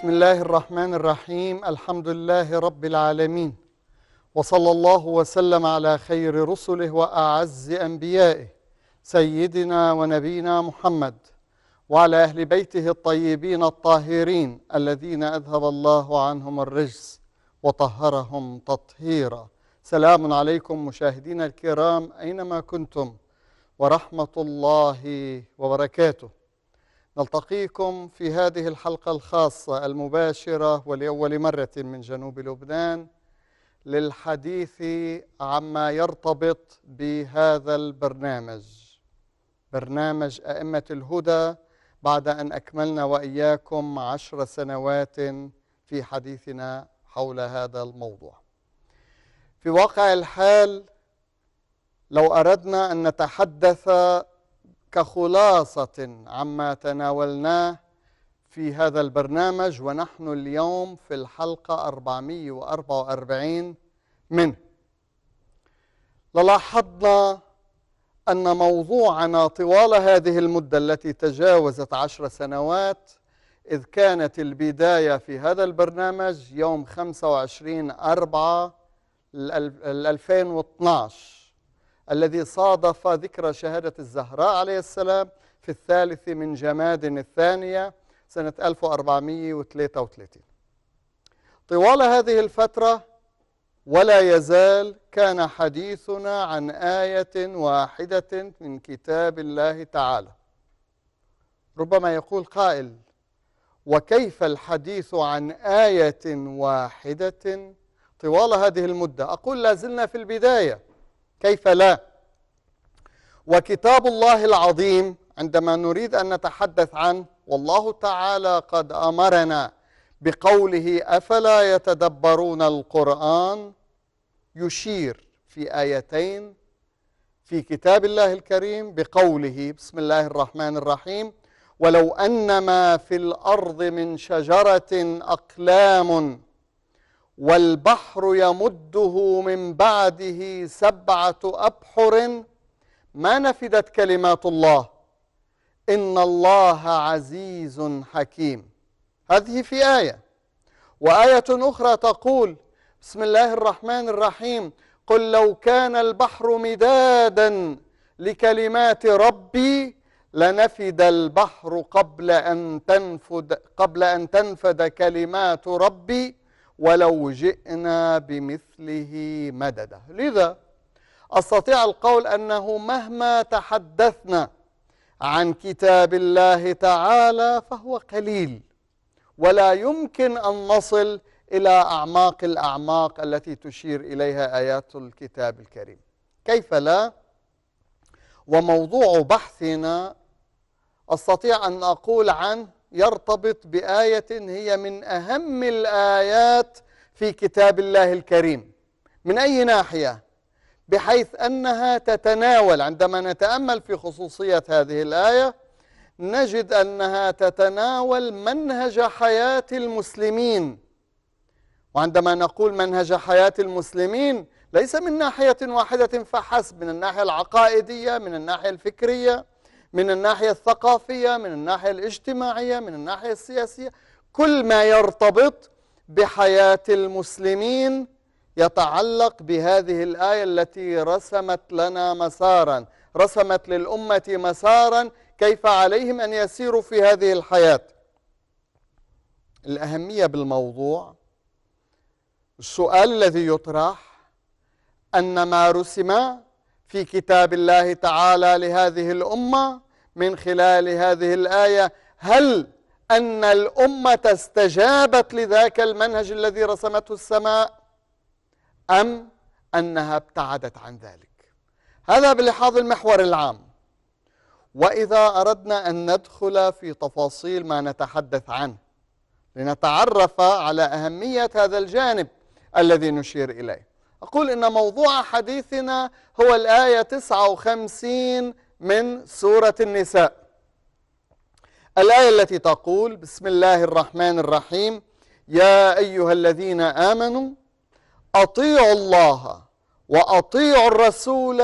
بسم الله الرحمن الرحيم الحمد لله رب العالمين وصلى الله وسلم على خير رسله وأعز أنبيائه سيدنا ونبينا محمد وعلى أهل بيته الطيبين الطاهرين الذين أذهب الله عنهم الرجس وطهرهم تطهيرا سلام عليكم مشاهدينا الكرام أينما كنتم ورحمة الله وبركاته نلتقيكم في هذه الحلقة الخاصة المباشرة ولأول مرة من جنوب لبنان للحديث عما يرتبط بهذا البرنامج برنامج أئمة الهدى بعد أن أكملنا وإياكم عشر سنوات في حديثنا حول هذا الموضوع في واقع الحال لو أردنا أن نتحدث كخلاصة عما تناولناه في هذا البرنامج ونحن اليوم في الحلقة 444 منه للاحظنا أن موضوعنا طوال هذه المدة التي تجاوزت عشر سنوات إذ كانت البداية في هذا البرنامج يوم 25 أربعة 2012 الذي صادف ذكرى شهادة الزهراء عليه السلام في الثالث من جماد الثانية سنة 1433 طوال هذه الفترة ولا يزال كان حديثنا عن آية واحدة من كتاب الله تعالى ربما يقول قائل وكيف الحديث عن آية واحدة طوال هذه المدة أقول لازلنا في البداية كيف لا وكتاب الله العظيم عندما نريد أن نتحدث عنه والله تعالى قد أمرنا بقوله أفلا يتدبرون القرآن يشير في آيتين في كتاب الله الكريم بقوله بسم الله الرحمن الرحيم ولو أن ما في الأرض من شجرة أقلام والبحر يمده من بعده سبعة أبحر ما نفدت كلمات الله إن الله عزيز حكيم هذه في آية وآية أخرى تقول بسم الله الرحمن الرحيم قل لو كان البحر مدادا لكلمات ربي لنفد البحر قبل أن تنفد قبل أن تنفد كلمات ربي ولو جئنا بمثله مددا لذا أستطيع القول أنه مهما تحدثنا عن كتاب الله تعالى فهو قليل ولا يمكن أن نصل إلى أعماق الأعماق التي تشير إليها آيات الكتاب الكريم كيف لا؟ وموضوع بحثنا أستطيع أن أقول عنه يرتبط بآية هي من أهم الآيات في كتاب الله الكريم من أي ناحية؟ بحيث أنها تتناول عندما نتأمل في خصوصية هذه الآية نجد أنها تتناول منهج حياة المسلمين وعندما نقول منهج حياة المسلمين ليس من ناحية واحدة فحسب من الناحية العقائدية من الناحية الفكرية من الناحية الثقافية من الناحية الاجتماعية من الناحية السياسية كل ما يرتبط بحياة المسلمين يتعلق بهذه الآية التي رسمت لنا مسارا رسمت للأمة مسارا كيف عليهم أن يسيروا في هذه الحياة الأهمية بالموضوع السؤال الذي يطرح أن ما رسم في كتاب الله تعالى لهذه الأمة من خلال هذه الآية هل أن الأمة استجابت لذاك المنهج الذي رسمته السماء أم أنها ابتعدت عن ذلك هذا بلحاظ المحور العام وإذا أردنا أن ندخل في تفاصيل ما نتحدث عنه لنتعرف على أهمية هذا الجانب الذي نشير إليه أقول إن موضوع حديثنا هو الآية 59 من سورة النساء الآية التي تقول بسم الله الرحمن الرحيم يا أيها الذين آمنوا أطيعوا الله وأطيعوا الرسول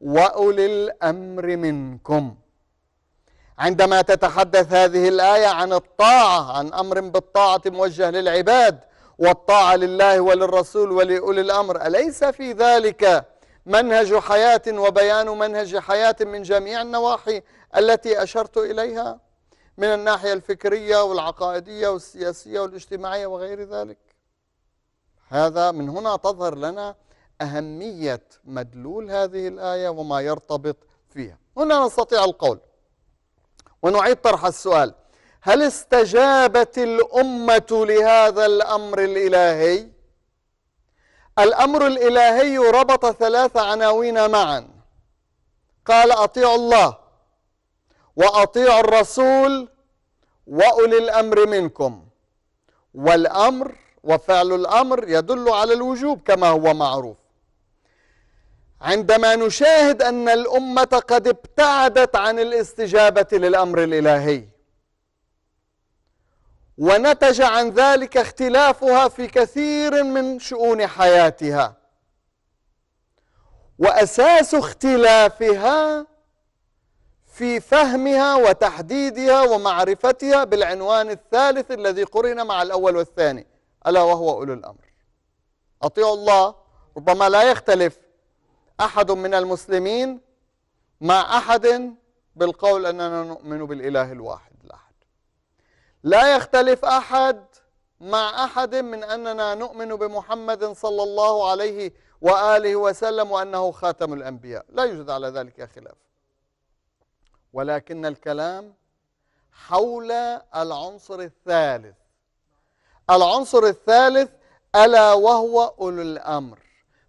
وأولي الأمر منكم عندما تتحدث هذه الآية عن الطاعة عن أمر بالطاعة موجه للعباد والطاعة لله وللرسول ولأولي الأمر أليس في ذلك منهج حياة وبيان منهج حياة من جميع النواحي التي أشرت إليها من الناحية الفكرية والعقائدية والسياسية والاجتماعية وغير ذلك هذا من هنا تظهر لنا أهمية مدلول هذه الآية وما يرتبط فيها هنا نستطيع القول ونعيد طرح السؤال هل استجابت الأمة لهذا الأمر الإلهي الأمر الإلهي ربط ثلاث عناوين معا قال أطيعوا الله وأطيعوا الرسول وأولي الأمر منكم والأمر وفعل الأمر يدل على الوجوب كما هو معروف عندما نشاهد أن الأمة قد ابتعدت عن الاستجابة للأمر الإلهي ونتج عن ذلك اختلافها في كثير من شؤون حياتها وأساس اختلافها في فهمها وتحديدها ومعرفتها بالعنوان الثالث الذي قرن مع الأول والثاني ألا وهو أولو الأمر أطيعوا الله ربما لا يختلف أحد من المسلمين مع أحد بالقول أننا نؤمن بالإله الواحد لا يختلف أحد مع أحد من أننا نؤمن بمحمد صلى الله عليه وآله وسلم وأنه خاتم الأنبياء لا يوجد على ذلك خلاف ولكن الكلام حول العنصر الثالث العنصر الثالث ألا وهو أولو الأمر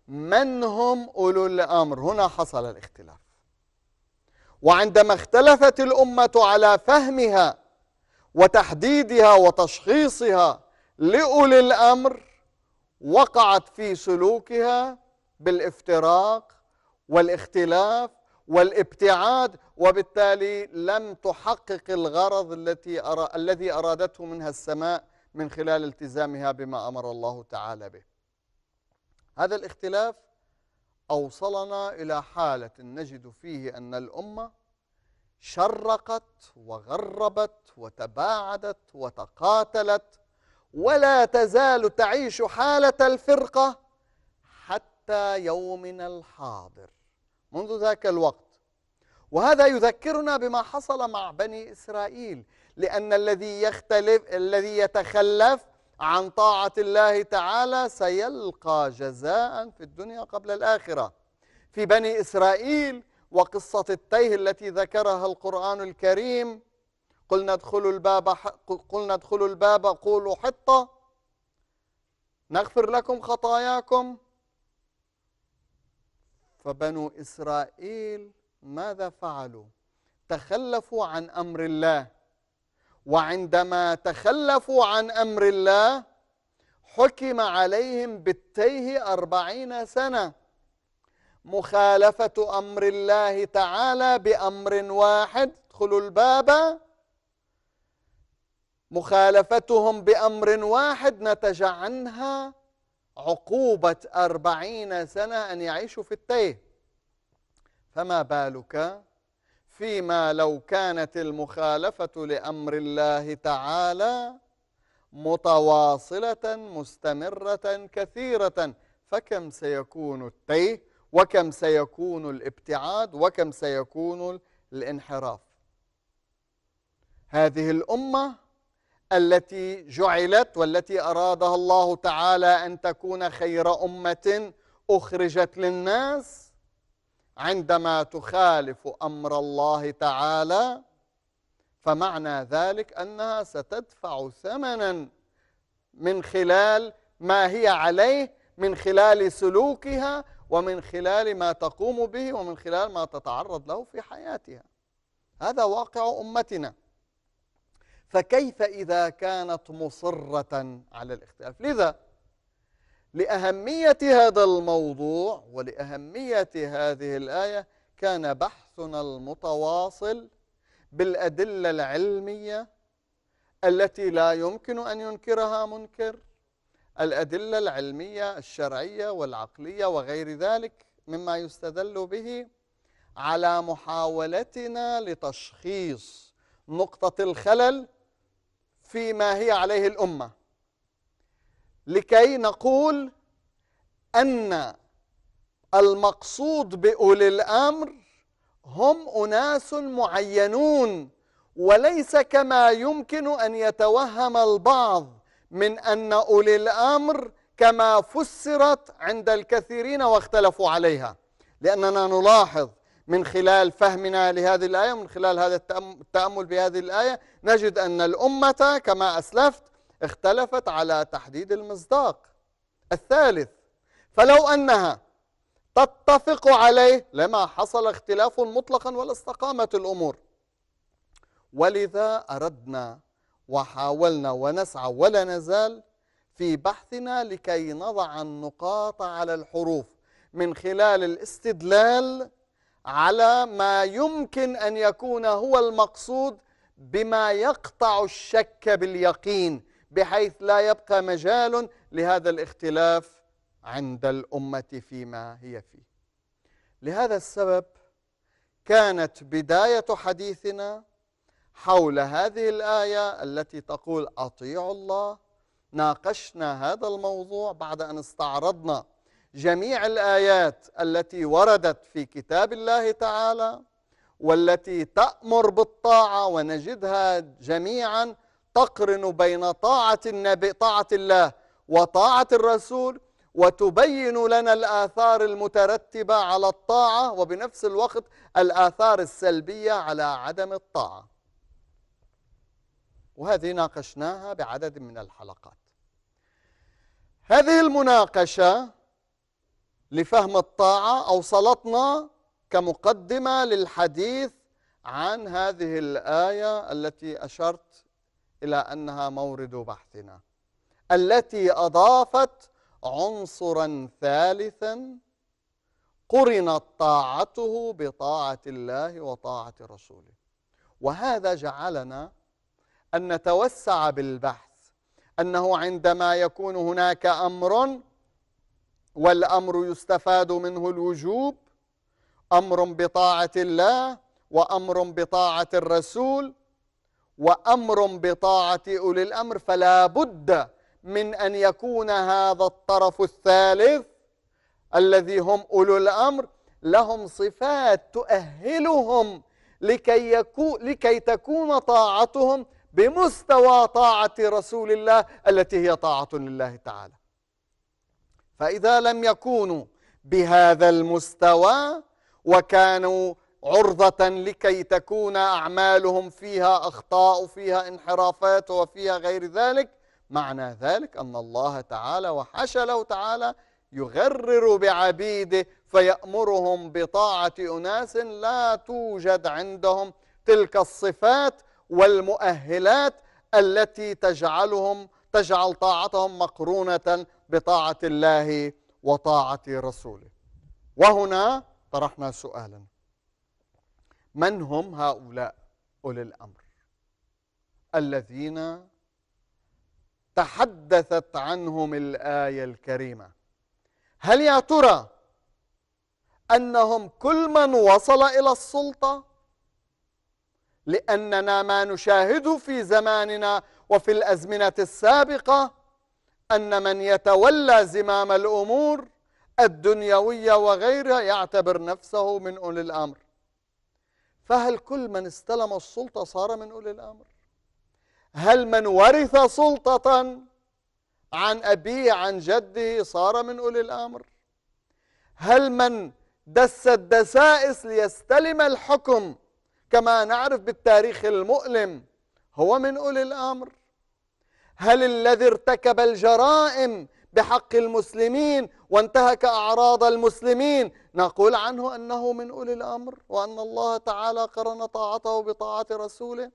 من هم أولو الأمر هنا حصل الاختلاف وعندما اختلفت الأمة على فهمها وتحديدها وتشخيصها لأولي الأمر وقعت في سلوكها بالافتراق والاختلاف والابتعاد وبالتالي لم تحقق الغرض التي أرا الذي أرادته منها السماء من خلال التزامها بما أمر الله تعالى به هذا الاختلاف أوصلنا إلى حالة نجد فيه أن الأمة شرقت وغربت وتباعدت وتقاتلت ولا تزال تعيش حالة الفرقة حتى يومنا الحاضر منذ ذاك الوقت وهذا يذكرنا بما حصل مع بني إسرائيل لأن الذي يختلف الذي يتخلف عن طاعة الله تعالى سيلقى جزاء في الدنيا قبل الآخرة في بني إسرائيل وقصة التيه التي ذكرها القرآن الكريم قلنا ادخلوا الباب قلنا ادخلوا الباب قولوا حطة نغفر لكم خطاياكم فبنو إسرائيل ماذا فعلوا تخلفوا عن أمر الله وعندما تخلفوا عن أمر الله حكم عليهم بالتيه أربعين سنة مخالفة أمر الله تعالى بأمر واحد ادخلوا الباب مخالفتهم بأمر واحد نتج عنها عقوبة أربعين سنة أن يعيشوا في التيه فما بالك فيما لو كانت المخالفة لأمر الله تعالى متواصلة مستمرة كثيرة فكم سيكون التيه وكم سيكون الابتعاد وكم سيكون الانحراف هذه الامه التي جعلت والتي ارادها الله تعالى ان تكون خير امه اخرجت للناس عندما تخالف امر الله تعالى فمعنى ذلك انها ستدفع ثمنا من خلال ما هي عليه من خلال سلوكها ومن خلال ما تقوم به ومن خلال ما تتعرض له في حياتها هذا واقع أمتنا فكيف إذا كانت مصرة على الاختلاف لذا لأهمية هذا الموضوع ولأهمية هذه الآية كان بحثنا المتواصل بالأدلة العلمية التي لا يمكن أن ينكرها منكر الأدلة العلمية الشرعية والعقلية وغير ذلك مما يستدل به على محاولتنا لتشخيص نقطة الخلل فيما هي عليه الأمة لكي نقول أن المقصود بأولي الأمر هم أناس معينون وليس كما يمكن أن يتوهم البعض من أن أولي الأمر كما فسرت عند الكثيرين واختلفوا عليها لأننا نلاحظ من خلال فهمنا لهذه الآية ومن خلال هذا التأمل بهذه الآية نجد أن الأمة كما أسلفت اختلفت على تحديد المصداق الثالث فلو أنها تتفق عليه لما حصل اختلاف مطلقا ولا استقامت الأمور ولذا أردنا وحاولنا ونسعى ولا نزال في بحثنا لكي نضع النقاط على الحروف من خلال الاستدلال على ما يمكن أن يكون هو المقصود بما يقطع الشك باليقين بحيث لا يبقى مجال لهذا الاختلاف عند الأمة فيما هي فيه لهذا السبب كانت بداية حديثنا حول هذه الآية التي تقول أطيعوا الله ناقشنا هذا الموضوع بعد أن استعرضنا جميع الآيات التي وردت في كتاب الله تعالى والتي تأمر بالطاعة ونجدها جميعا تقرن بين طاعة النبي طاعة الله وطاعة الرسول وتبين لنا الآثار المترتبة على الطاعة وبنفس الوقت الآثار السلبية على عدم الطاعة وهذه ناقشناها بعدد من الحلقات هذه المناقشة لفهم الطاعة أوصلتنا كمقدمة للحديث عن هذه الآية التي أشرت إلى أنها مورد بحثنا التي أضافت عنصرا ثالثا قرنت طاعته بطاعة الله وطاعة رسوله وهذا جعلنا أن نتوسع بالبحث أنه عندما يكون هناك أمر والأمر يستفاد منه الوجوب أمر بطاعة الله وأمر بطاعة الرسول وأمر بطاعة أولي الأمر فلا بد من أن يكون هذا الطرف الثالث الذي هم أولو الأمر لهم صفات تؤهلهم لكي, يكو لكي تكون طاعتهم بمستوى طاعة رسول الله التي هي طاعة لله تعالى فإذا لم يكونوا بهذا المستوى وكانوا عرضة لكي تكون أعمالهم فيها أخطاء وفيها انحرافات وفيها غير ذلك معنى ذلك أن الله تعالى وحشى له تعالى يغرر بعبيده فيأمرهم بطاعة أناس لا توجد عندهم تلك الصفات والمؤهلات التي تجعلهم تجعل طاعتهم مقرونة بطاعة الله وطاعة رسوله وهنا طرحنا سؤالا من هم هؤلاء أولي الأمر الذين تحدثت عنهم الآية الكريمة هل يا ترى أنهم كل من وصل إلى السلطة لأننا ما نشاهده في زماننا وفي الأزمنة السابقة أن من يتولى زمام الأمور الدنيوية وغيرها يعتبر نفسه من أولي الأمر فهل كل من استلم السلطة صار من أولي الأمر هل من ورث سلطة عن أبيه عن جده صار من أولي الأمر هل من دس الدسائس ليستلم الحكم كما نعرف بالتاريخ المؤلم هو من أولي الأمر هل الذي ارتكب الجرائم بحق المسلمين وانتهك أعراض المسلمين نقول عنه أنه من أولي الأمر وأن الله تعالى قرن طاعته بطاعة رسوله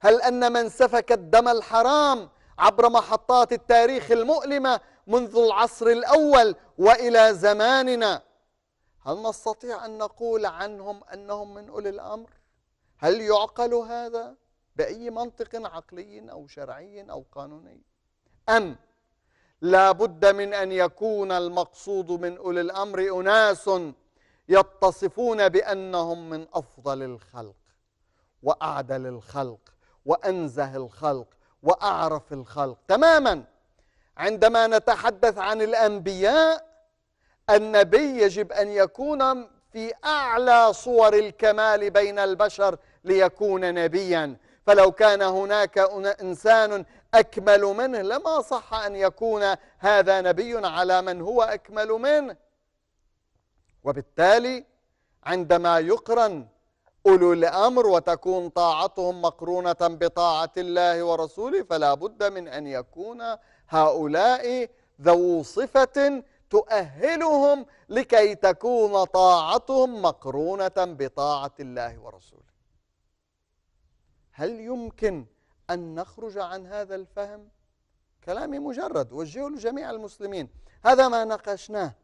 هل أن من سفك الدم الحرام عبر محطات التاريخ المؤلمة منذ العصر الأول وإلى زماننا هل نستطيع أن نقول عنهم أنهم من أولي الأمر هل يعقل هذا بأي منطق عقلي أو شرعي أو قانوني أم لا بد من أن يكون المقصود من أولي الأمر أناس يتصفون بأنهم من أفضل الخلق وأعدل الخلق وأنزه الخلق وأعرف الخلق تماما عندما نتحدث عن الأنبياء النبي يجب أن يكون في أعلى صور الكمال بين البشر ليكون نبيا فلو كان هناك إنسان أكمل منه لما صح أن يكون هذا نبي على من هو أكمل منه وبالتالي عندما يقرن أولو الأمر وتكون طاعتهم مقرونة بطاعة الله ورسوله فلا بد من أن يكون هؤلاء ذو صفة تؤهلهم لكي تكون طاعتهم مقرونة بطاعة الله ورسوله هل يمكن أن نخرج عن هذا الفهم؟ كلامي مجرد وجهه لجميع المسلمين هذا ما ناقشناه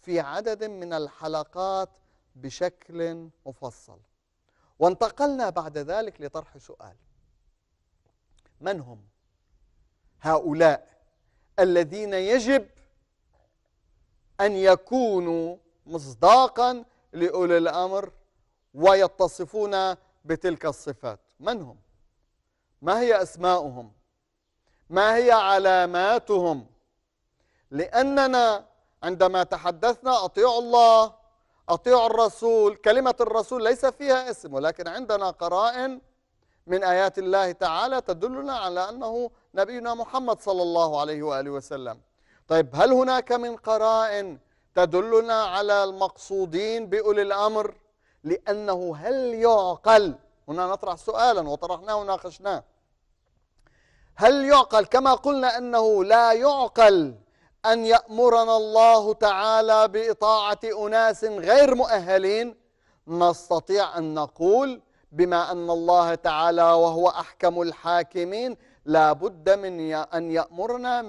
في عدد من الحلقات بشكل مفصل وانتقلنا بعد ذلك لطرح سؤال من هم هؤلاء الذين يجب أن يكونوا مصداقا لأولي الأمر ويتصفون بتلك الصفات من هم؟ ما هي أسماؤهم؟ ما هي علاماتهم؟ لأننا عندما تحدثنا أطيعوا الله أطيعوا الرسول كلمة الرسول ليس فيها اسم ولكن عندنا قرائن من آيات الله تعالى تدلنا على أنه نبينا محمد صلى الله عليه وآله وسلم طيب هل هناك من قرائن تدلنا على المقصودين بأولي الأمر لأنه هل يعقل هنا نطرح سؤالا وطرحناه وناقشناه هل يعقل كما قلنا أنه لا يعقل أن يأمرنا الله تعالى بإطاعة أناس غير مؤهلين نستطيع أن نقول بما أن الله تعالى وهو أحكم الحاكمين لابد من أن يأمرنا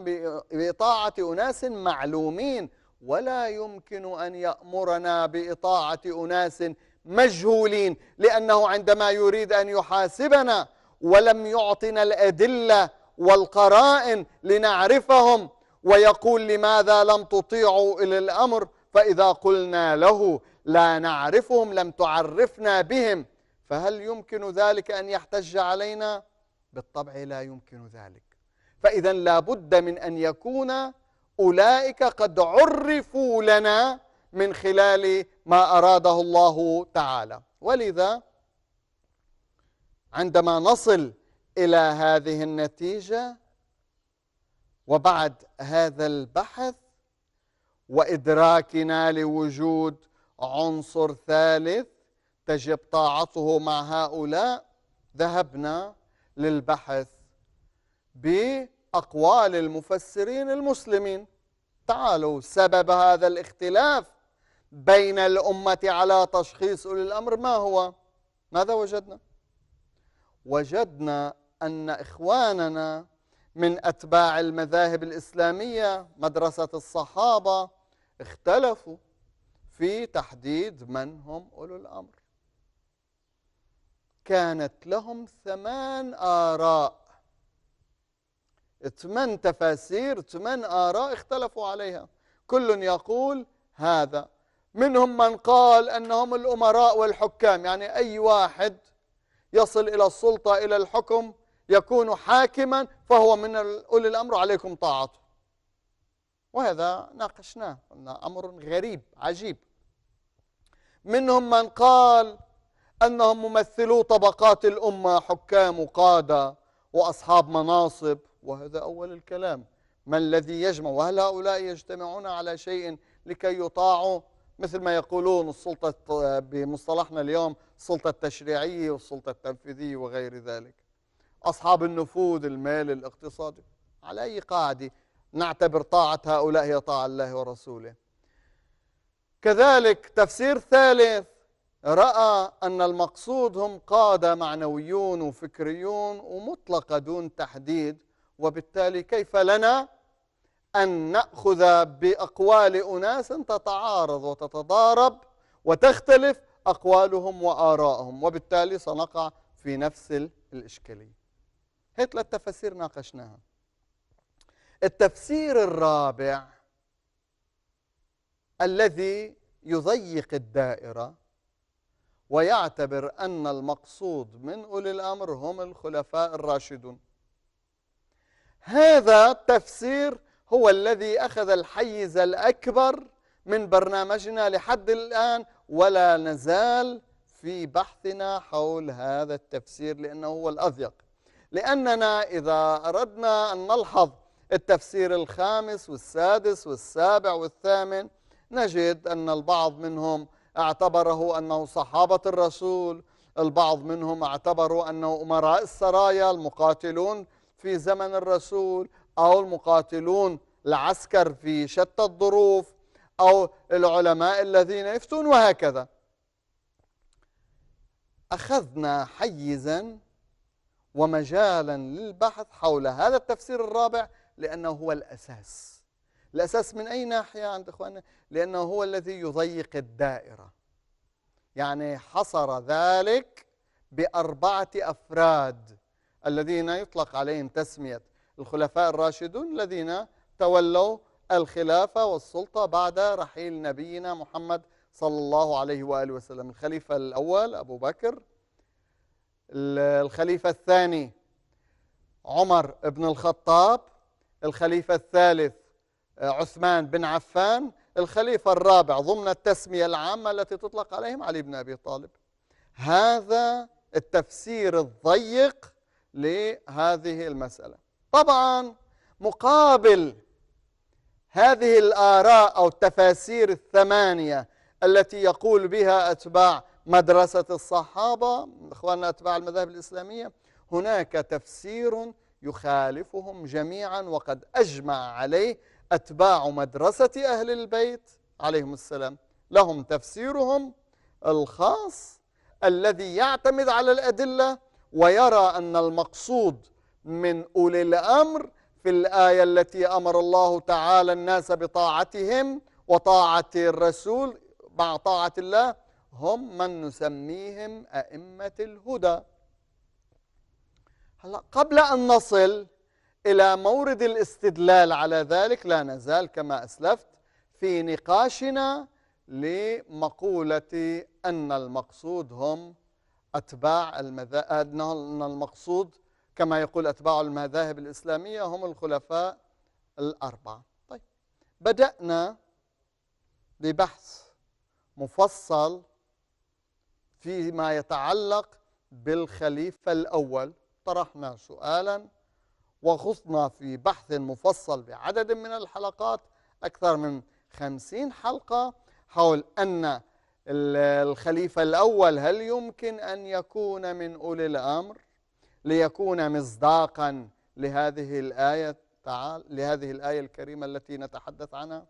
بإطاعة أناس معلومين ولا يمكن أن يأمرنا بإطاعة أناس مجهولين لأنه عندما يريد أن يحاسبنا ولم يعطنا الأدلة والقرائن لنعرفهم ويقول لماذا لم تطيعوا إلى الأمر فإذا قلنا له لا نعرفهم لم تعرفنا بهم فهل يمكن ذلك أن يحتج علينا؟ بالطبع لا يمكن ذلك فإذا لابد من أن يكون أولئك قد عرفوا لنا من خلال ما أراده الله تعالى ولذا عندما نصل إلى هذه النتيجة وبعد هذا البحث وإدراكنا لوجود عنصر ثالث تجب طاعته مع هؤلاء ذهبنا للبحث بأقوال المفسرين المسلمين تعالوا سبب هذا الاختلاف بين الأمة على تشخيص أولي الأمر ما هو؟ ماذا وجدنا؟ وجدنا أن إخواننا من أتباع المذاهب الإسلامية مدرسة الصحابة اختلفوا في تحديد من هم أولو الأمر كانت لهم ثمان آراء ثمان تفاسير ثمان آراء اختلفوا عليها كل يقول هذا منهم من قال أنهم الأمراء والحكام يعني أي واحد يصل إلى السلطة إلى الحكم يكون حاكما فهو من أولي الأمر عليكم طاعته وهذا ناقشناه قلنا أمر غريب عجيب منهم من قال أنهم ممثلو طبقات الأمة حكام وقادة وأصحاب مناصب وهذا أول الكلام ما الذي يجمع وهل هؤلاء يجتمعون على شيء لكي يطاعوا مثل ما يقولون السلطة بمصطلحنا اليوم السلطة التشريعية والسلطة التنفيذية وغير ذلك أصحاب النفوذ المال الاقتصادي على أي قاعدة نعتبر طاعة هؤلاء هي طاعة الله ورسوله كذلك تفسير ثالث رأى أن المقصود هم قادة معنويون وفكريون ومطلقة دون تحديد وبالتالي كيف لنا أن نأخذ بأقوال أناس تتعارض وتتضارب وتختلف أقوالهم وآرائهم وبالتالي سنقع في نفس الإشكالية هي ثلاث تفاسير ناقشناها التفسير الرابع الذي يضيق الدائرة ويعتبر أن المقصود من أولي الأمر هم الخلفاء الراشدون هذا التفسير هو الذي أخذ الحيز الأكبر من برنامجنا لحد الآن ولا نزال في بحثنا حول هذا التفسير لأنه هو الأضيق لأننا إذا أردنا أن نلحظ التفسير الخامس والسادس والسابع والثامن نجد أن البعض منهم اعتبره أنه صحابة الرسول البعض منهم اعتبروا أنه أمراء السرايا المقاتلون في زمن الرسول أو المقاتلون العسكر في شتى الظروف أو العلماء الذين يفتون وهكذا أخذنا حيزا ومجالا للبحث حول هذا التفسير الرابع لأنه هو الأساس الأساس من أي ناحية عند إخواننا لأنه هو الذي يضيق الدائرة يعني حصر ذلك بأربعة أفراد الذين يطلق عليهم تسمية الخلفاء الراشدون الذين تولوا الخلافة والسلطة بعد رحيل نبينا محمد صلى الله عليه وآله وسلم الخليفة الأول أبو بكر الخليفة الثاني عمر بن الخطاب الخليفة الثالث آه، عثمان بن عفان الخليفة الرابع ضمن التسمية العامة التي تطلق عليهم علي بن أبي طالب هذا التفسير الضيق لهذه المسألة طبعا مقابل هذه الآراء أو التفاسير الثمانية التي يقول بها أتباع مدرسة الصحابة إخواننا أتباع المذاهب الإسلامية هناك تفسير يخالفهم جميعا وقد أجمع عليه أتباع مدرسة أهل البيت عليهم السلام لهم تفسيرهم الخاص الذي يعتمد على الأدلة ويرى أن المقصود من أولي الأمر في الآية التي أمر الله تعالى الناس بطاعتهم وطاعة الرسول مع طاعة الله هم من نسميهم أئمة الهدى هلا قبل أن نصل إلى مورد الاستدلال على ذلك لا نزال كما أسلفت في نقاشنا لمقولة أن المقصود هم أتباع المذاهب أن المقصود كما يقول أتباع المذاهب الإسلامية هم الخلفاء الأربعة طيب بدأنا ببحث مفصل فيما يتعلق بالخليفة الأول طرحنا سؤالاً وخصنا في بحث مفصل بعدد من الحلقات أكثر من خمسين حلقة حول أن الخليفة الأول هل يمكن أن يكون من أولي الأمر ليكون مصداقا لهذه الآية تعال لهذه الآية الكريمة التي نتحدث عنها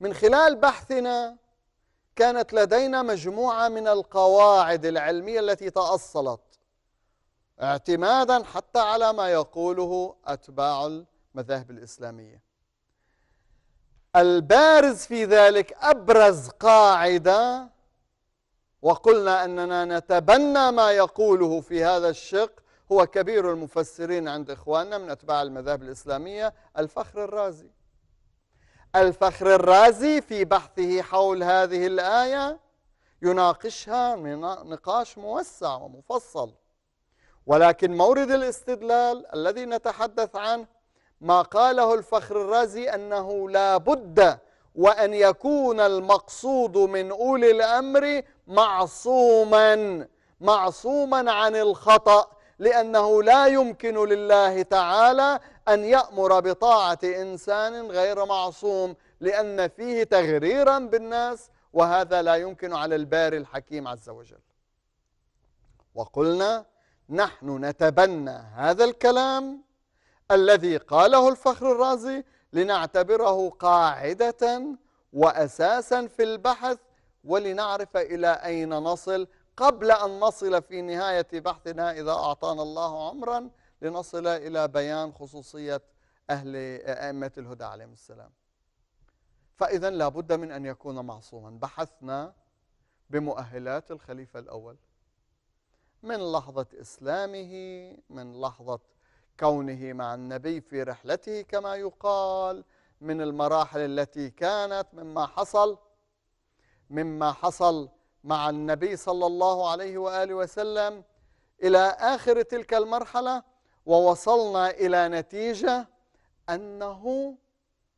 من خلال بحثنا كانت لدينا مجموعة من القواعد العلمية التي تأصلت اعتمادا حتى على ما يقوله أتباع المذاهب الإسلامية البارز في ذلك أبرز قاعدة وقلنا أننا نتبنى ما يقوله في هذا الشق هو كبير المفسرين عند إخواننا من أتباع المذاهب الإسلامية الفخر الرازي الفخر الرازي في بحثه حول هذه الآية يناقشها نقاش موسع ومفصل ولكن مورد الاستدلال الذي نتحدث عنه ما قاله الفخر الرازي أنه لا بد وأن يكون المقصود من أولي الأمر معصوما معصوما عن الخطأ لأنه لا يمكن لله تعالى أن يأمر بطاعة إنسان غير معصوم لأن فيه تغريرا بالناس وهذا لا يمكن على الباري الحكيم عز وجل وقلنا نحن نتبنى هذا الكلام الذي قاله الفخر الرازي لنعتبره قاعدة وأساسا في البحث ولنعرف إلى أين نصل قبل أن نصل في نهاية بحثنا إذا أعطانا الله عمرا لنصل إلى بيان خصوصية أهل أئمة الهدى عليهم السلام فإذا لابد من أن يكون معصوما بحثنا بمؤهلات الخليفة الأول من لحظة إسلامه من لحظة كونه مع النبي في رحلته كما يقال من المراحل التي كانت مما حصل مما حصل مع النبي صلى الله عليه وآله وسلم إلى آخر تلك المرحلة ووصلنا إلى نتيجة أنه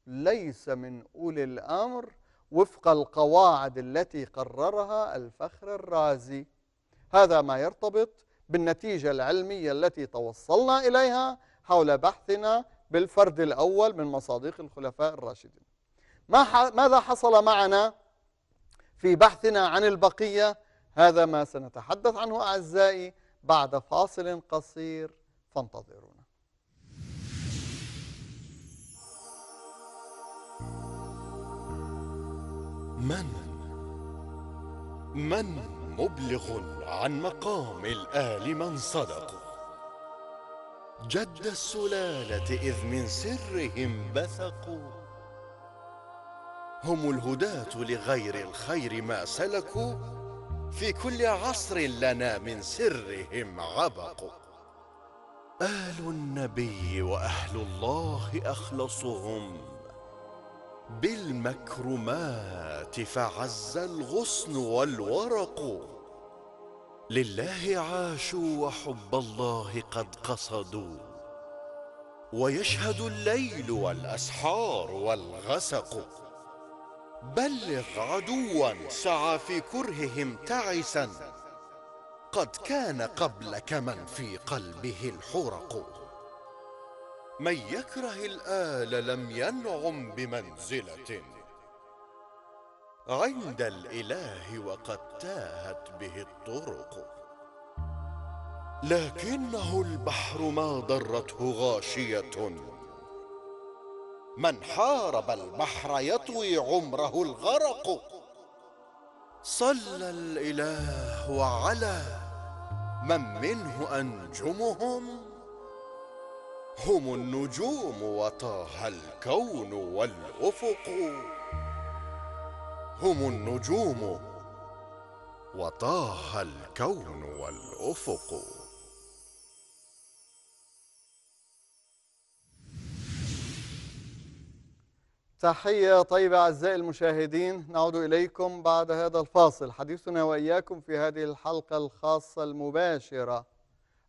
ليس من أولي الأمر وفق القواعد التي قررها الفخر الرازي هذا ما يرتبط بالنتيجة العلمية التي توصلنا إليها حول بحثنا بالفرد الأول من مصادق الخلفاء الراشدين ما ماذا حصل معنا في بحثنا عن البقية هذا ما سنتحدث عنه أعزائي بعد فاصل قصير فانتظرونا من من, من مبلغ عن مقام الآل من صدقوا جد السلالة إذ من سرهم بثقوا هم الهداة لغير الخير ما سلكوا في كل عصر لنا من سرهم عبقوا آل النبي وأهل الله أخلصهم بالمكرمات فعز الغصن والورق لله عاشوا وحب الله قد قصدوا ويشهد الليل والاسحار والغسق بلغ عدوا سعى في كرههم تعسا قد كان قبلك من في قلبه الحرق من يكره الآل لم ينعم بمنزلة عند الإله وقد تاهت به الطرق لكنه البحر ما ضرته غاشية من حارب البحر يطوي عمره الغرق صلى الإله وعلى من منه أنجمهم هم النجوم وطه الكون والأفق هم النجوم وطه الكون والأفق تحية طيبة أعزائي المشاهدين نعود إليكم بعد هذا الفاصل حديثنا وإياكم في هذه الحلقة الخاصة المباشرة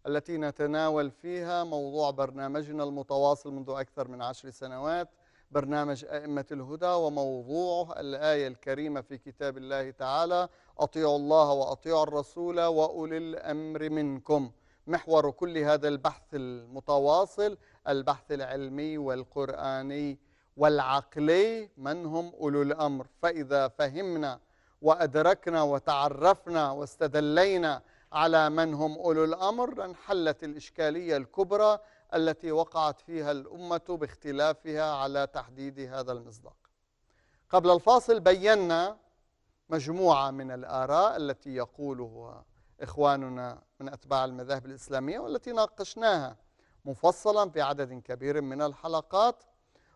التي نتناول فيها موضوع برنامجنا المتواصل منذ أكثر من عشر سنوات برنامج أئمة الهدى وموضوعه الآية الكريمة في كتاب الله تعالى أطيعوا الله وأطيعوا الرسول وأولي الأمر منكم محور كل هذا البحث المتواصل البحث العلمي والقرآني والعقلي من هم أولو الأمر فإذا فهمنا وأدركنا وتعرفنا واستدلينا على من هم أولو الأمر انحلت الإشكالية الكبرى التي وقعت فيها الأمة باختلافها على تحديد هذا المصداق قبل الفاصل بينا مجموعة من الآراء التي يقولها إخواننا من أتباع المذاهب الإسلامية والتي ناقشناها مفصلا في عدد كبير من الحلقات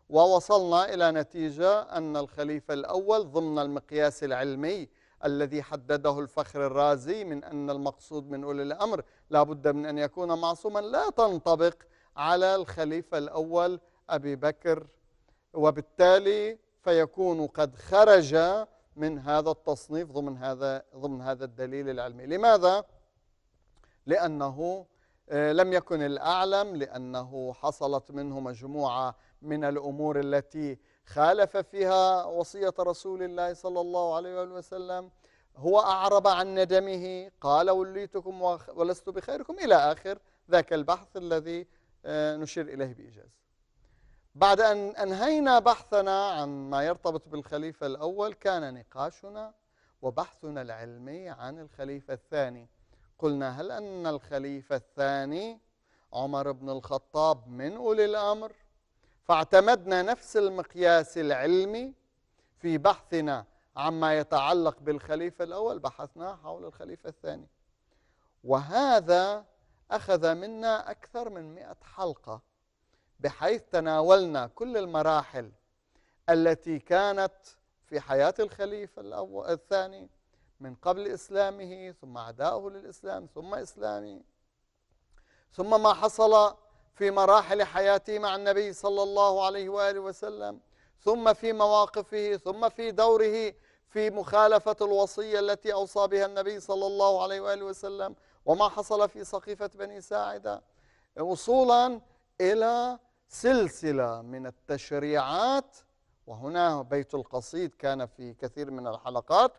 ووصلنا إلى نتيجة أن الخليفة الأول ضمن المقياس العلمي الذي حدده الفخر الرازي من أن المقصود من أولي الأمر لا بد من أن يكون معصوما لا تنطبق على الخليفة الأول أبي بكر وبالتالي فيكون قد خرج من هذا التصنيف ضمن هذا ضمن هذا الدليل العلمي لماذا لأنه آه، لم يكن الأعلم لأنه حصلت منه مجموعة من الأمور التي خالف فيها وصية رسول الله صلى الله عليه وسلم هو أعرب عن ندمه قال وليتكم ولست بخيركم إلى آخر ذاك البحث الذي آه، نشير إليه بإيجاز بعد أن أنهينا بحثنا عن ما يرتبط بالخليفة الأول كان نقاشنا وبحثنا العلمي عن الخليفة الثاني قلنا هل أن الخليفة الثاني عمر بن الخطاب من أولي الأمر فاعتمدنا نفس المقياس العلمي في بحثنا عما يتعلق بالخليفة الأول بحثنا حول الخليفة الثاني وهذا أخذ منا أكثر من مئة حلقة بحيث تناولنا كل المراحل التي كانت في حياة الخليفة الأول الثاني من قبل إسلامه ثم عداؤه للإسلام ثم إسلامه ثم ما حصل في مراحل حياته مع النبي صلى الله عليه وآله وسلم ثم في مواقفه ثم في دوره في مخالفة الوصية التي أوصى بها النبي صلى الله عليه وآله وسلم وما حصل في سقيفة بني ساعدة وصولا إلى سلسلة من التشريعات وهنا بيت القصيد كان في كثير من الحلقات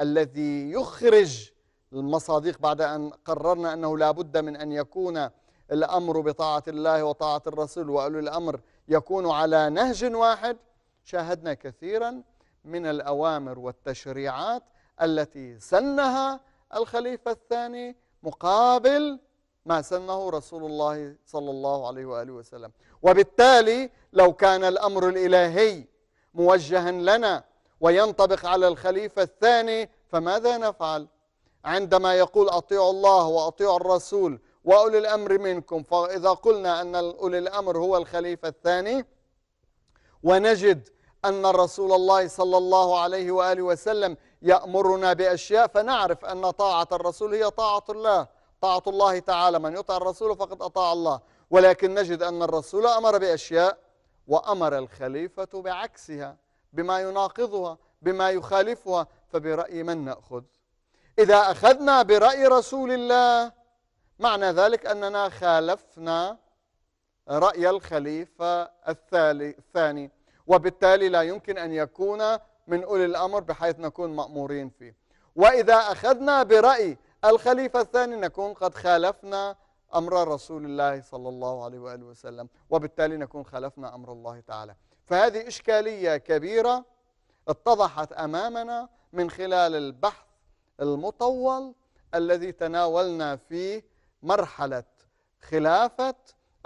الذي يخرج المصادق بعد أن قررنا أنه لا بد من أن يكون الأمر بطاعة الله وطاعة الرسول وأولي الأمر يكون على نهج واحد شاهدنا كثيرا من الأوامر والتشريعات التي سنها الخليفة الثاني مقابل ما سنه رسول الله صلى الله عليه وآله وسلم وبالتالي لو كان الأمر الإلهي موجها لنا وينطبق على الخليفة الثاني فماذا نفعل؟ عندما يقول أطيعوا الله وأطيعوا الرسول وأولي الأمر منكم فإذا قلنا أن أولي الأمر هو الخليفة الثاني ونجد أن رسول الله صلى الله عليه وآله وسلم يأمرنا بأشياء فنعرف أن طاعة الرسول هي طاعة الله طاعة الله تعالى من يطع الرسول فقد أطاع الله ولكن نجد أن الرسول أمر بأشياء وأمر الخليفة بعكسها بما يناقضها بما يخالفها فبرأي من نأخذ إذا أخذنا برأي رسول الله معنى ذلك أننا خالفنا رأي الخليفة الثاني وبالتالي لا يمكن أن يكون من أولي الأمر بحيث نكون مأمورين فيه وإذا أخذنا برأي الخليفة الثاني نكون قد خالفنا أمر رسول الله صلى الله عليه وآله وسلم وبالتالي نكون خالفنا أمر الله تعالى فهذه إشكالية كبيرة اتضحت أمامنا من خلال البحث المطول الذي تناولنا فيه مرحلة خلافة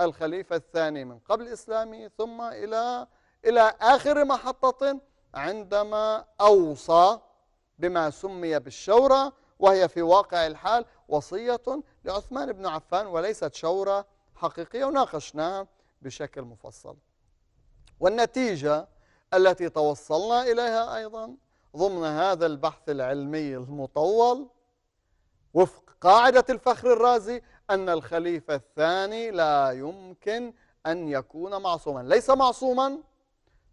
الخليفة الثاني من قبل إسلامه ثم إلى إلى آخر محطة عندما أوصى بما سمي بالشورى وهي في واقع الحال وصية لعثمان بن عفان وليست شورى حقيقية وناقشناها بشكل مفصل والنتيجة التي توصلنا إليها أيضا ضمن هذا البحث العلمي المطول وفق قاعدة الفخر الرازي أن الخليفة الثاني لا يمكن أن يكون معصوما ليس معصوما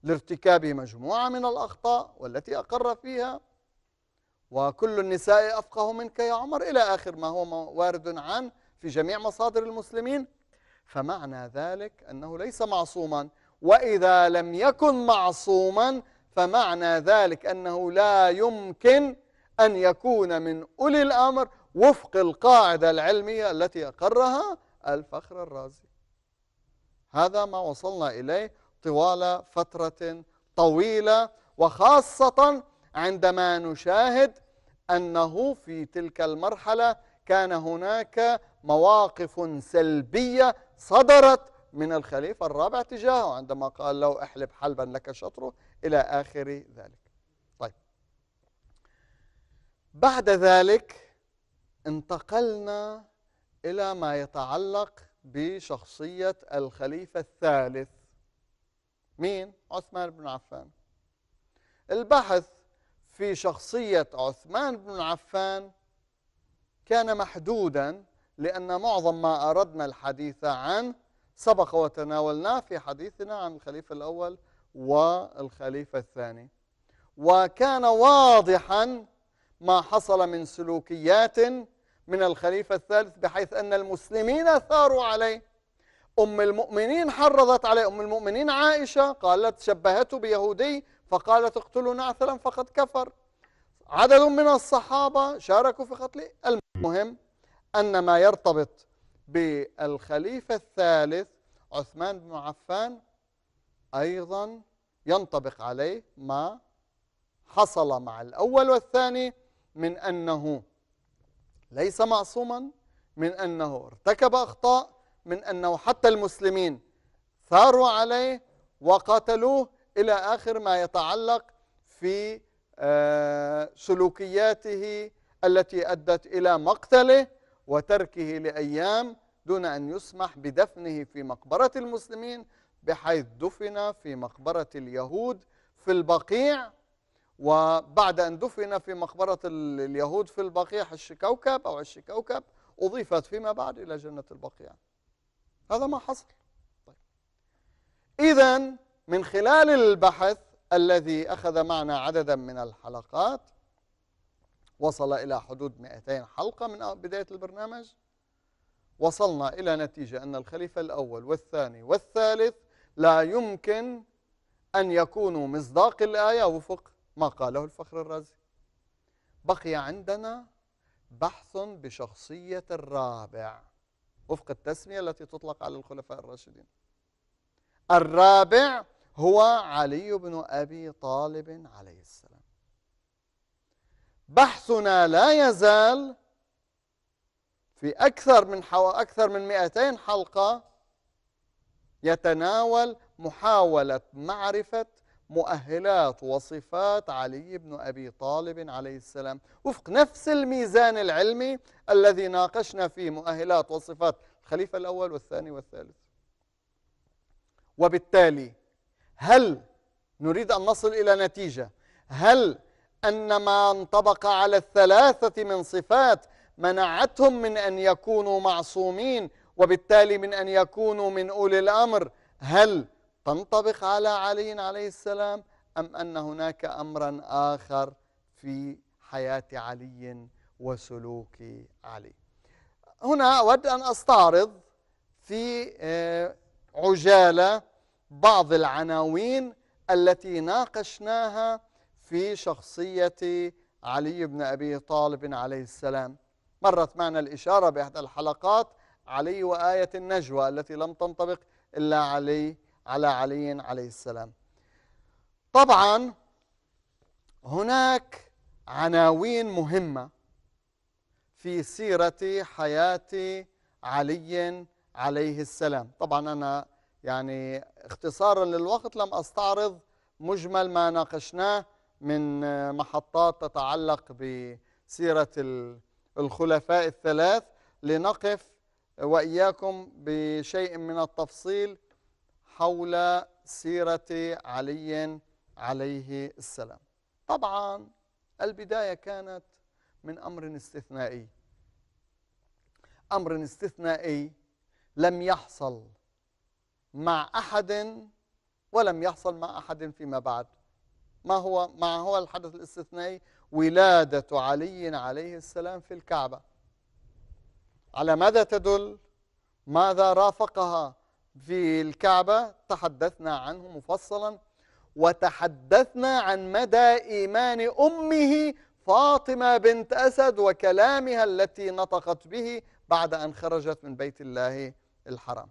لارتكاب مجموعة من الأخطاء والتي أقر فيها وكل النساء أفقه منك يا عمر إلى آخر ما هو وارد عنه في جميع مصادر المسلمين فمعنى ذلك أنه ليس معصوما وإذا لم يكن معصوما فمعنى ذلك أنه لا يمكن أن يكون من أولي الأمر وفق القاعدة العلمية التي أقرها الفخر الرازي هذا ما وصلنا إليه طوال فترة طويلة وخاصة عندما نشاهد أنه في تلك المرحلة كان هناك مواقف سلبية صدرت من الخليفة الرابع تجاهه عندما قال له احلب حلبا لك شطره إلى آخر ذلك طيب بعد ذلك انتقلنا إلى ما يتعلق بشخصية الخليفة الثالث مين؟ عثمان بن عفان البحث في شخصية عثمان بن عفان كان محدودا لأن معظم ما أردنا الحديث عنه سبق وتناولناه في حديثنا عن الخليفة الأول والخليفة الثاني وكان واضحا ما حصل من سلوكيات من الخليفة الثالث بحيث أن المسلمين ثاروا عليه أم المؤمنين حرضت عليه أم المؤمنين عائشة قالت شبهته بيهودي فقالت اقتلوا نعثلا فقد كفر عدد من الصحابة شاركوا في قتله المهم أن ما يرتبط بالخليفة الثالث عثمان بن عفان أيضا ينطبق عليه ما حصل مع الأول والثاني من أنه ليس معصوما من أنه ارتكب أخطاء من أنه حتى المسلمين ثاروا عليه وقاتلوه إلى آخر ما يتعلق في آه، سلوكياته التي أدت إلى مقتله وتركه لأيام دون أن يسمح بدفنه في مقبرة المسلمين بحيث دفن في مقبرة اليهود في البقيع وبعد أن دفن في مقبرة اليهود في البقيع حش كوكب أو عش كوكب أضيفت فيما بعد إلى جنة البقيع هذا ما حصل طيب. إذا من خلال البحث الذي أخذ معنا عددا من الحلقات وصل إلى حدود 200 حلقة من بداية البرنامج وصلنا إلى نتيجة أن الخليفة الأول والثاني والثالث لا يمكن أن يكونوا مصداق الآية وفق ما قاله الفخر الرازي بقي عندنا بحث بشخصية الرابع وفق التسمية التي تطلق على الخلفاء الراشدين الرابع هو علي بن أبي طالب عليه السلام بحثنا لا يزال في أكثر من حو... أكثر من 200 حلقة يتناول محاولة معرفة مؤهلات وصفات علي بن أبي طالب عليه السلام وفق نفس الميزان العلمي الذي ناقشنا فيه مؤهلات وصفات الخليفة الأول والثاني والثالث وبالتالي هل نريد أن نصل إلى نتيجة هل أن ما انطبق على الثلاثة من صفات منعتهم من أن يكونوا معصومين وبالتالي من أن يكونوا من أولي الأمر هل تنطبق على علي عليه السلام أم أن هناك أمرا آخر في حياة علي وسلوك علي هنا أود أن أستعرض في آه، عجالة بعض العناوين التي ناقشناها في شخصية علي بن أبي طالب عليه السلام مرت معنا الإشارة بإحدى الحلقات علي وآية النجوى التي لم تنطبق إلا علي على علي عليه السلام طبعا هناك عناوين مهمة في سيرة حياة علي عليه السلام طبعا أنا يعني اختصارا للوقت لم أستعرض مجمل ما ناقشناه من محطات تتعلق بسيرة الخلفاء الثلاث لنقف وإياكم بشيء من التفصيل حول سيرة علي عليه السلام طبعا البداية كانت من أمر استثنائي أمر استثنائي لم يحصل مع أحد ولم يحصل مع أحد فيما بعد ما هو ما هو الحدث الاستثنائي ولادة علي عليه السلام في الكعبة على ماذا تدل ماذا رافقها في الكعبة تحدثنا عنه مفصلا وتحدثنا عن مدى إيمان أمه فاطمة بنت أسد وكلامها التي نطقت به بعد أن خرجت من بيت الله الحرام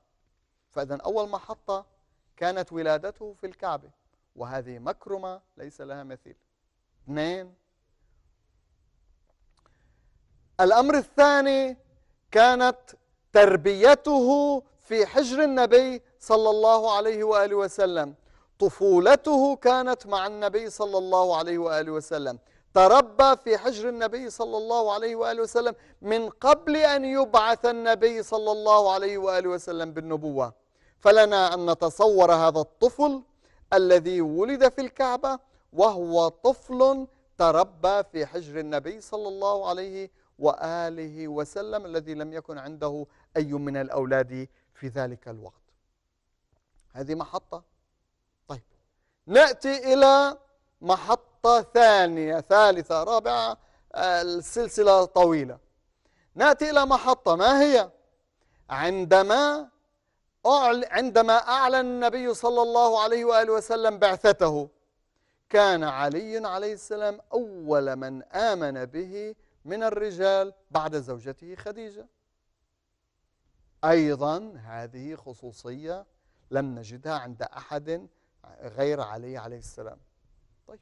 فإذا أول محطة كانت ولادته في الكعبة وهذه مكرمة ليس لها مثيل اثنين الأمر الثاني كانت تربيته في حجر النبي صلى الله عليه وآله وسلم طفولته كانت مع النبي صلى الله عليه وآله وسلم تربى في حجر النبي صلى الله عليه وآله وسلم من قبل أن يبعث النبي صلى الله عليه وآله وسلم بالنبوة فلنا أن نتصور هذا الطفل الذي ولد في الكعبة وهو طفل تربى في حجر النبي صلى الله عليه وآله وسلم الذي لم يكن عنده أي من الأولاد في ذلك الوقت هذه محطة طيب نأتي إلى محطة ثانية ثالثة رابعة آه، السلسلة طويلة نأتي إلى محطة ما هي عندما عندما أعلن النبي صلى الله عليه وآله وسلم بعثته كان علي عليه السلام أول من آمن به من الرجال بعد زوجته خديجة أيضا هذه خصوصية لم نجدها عند أحد غير علي عليه السلام طيب